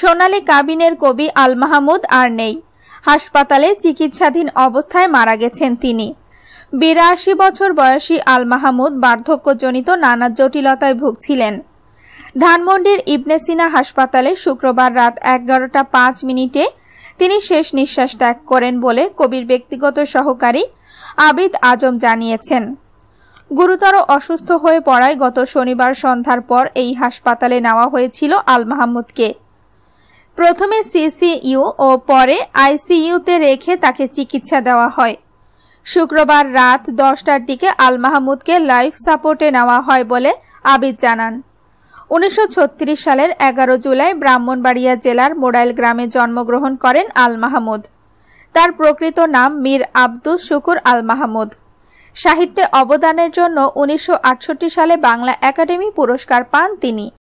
সোনালি কাবিনের কবি আল মাহমুদ আর নেই হাসপাতালে চিকিৎসাধীন অবস্থায় মারা গেছেন তিনি বিরাশি বছর বয়সী আল মাহমুদ বার্ধক্যজনিত নানা জটিলতায় ভুগছিলেন ধানমন্ডির ইবনেসিনা হাসপাতালে শুক্রবার রাত এগারোটা পাঁচ মিনিটে তিনি শেষ নিঃশ্বাস ত্যাগ করেন বলে কবির ব্যক্তিগত সহকারী আবিদ আজম জানিয়েছেন গুরুতর অসুস্থ হয়ে পড়ায় গত শনিবার সন্ধ্যার পর এই হাসপাতালে নেওয়া হয়েছিল আল মাহমুদকে প্রথমে সিসিইউ ও পরে আইসিইউতে রেখে তাকে চিকিৎসা দেওয়া হয় শুক্রবার রাত দশটার দিকে আল মাহমুদকে লাইফ সাপোর্টে নেওয়া হয় বলে আবিদ জানান উনিশশো সালের এগারো জুলাই ব্রাহ্মণবাড়িয়া জেলার মোডাইল গ্রামে জন্মগ্রহণ করেন আল মাহমুদ তার প্রকৃত নাম মীর আব্দুল শুকুর আল মাহমুদ সাহিত্যে অবদানের জন্য উনিশশো সালে বাংলা একাডেমি পুরস্কার পান তিনি